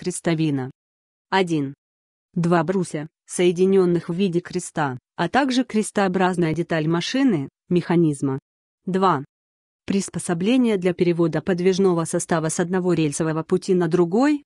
крестовина. 1. Два бруся, соединенных в виде креста, а также крестообразная деталь машины, механизма. 2. Приспособление для перевода подвижного состава с одного рельсового пути на другой,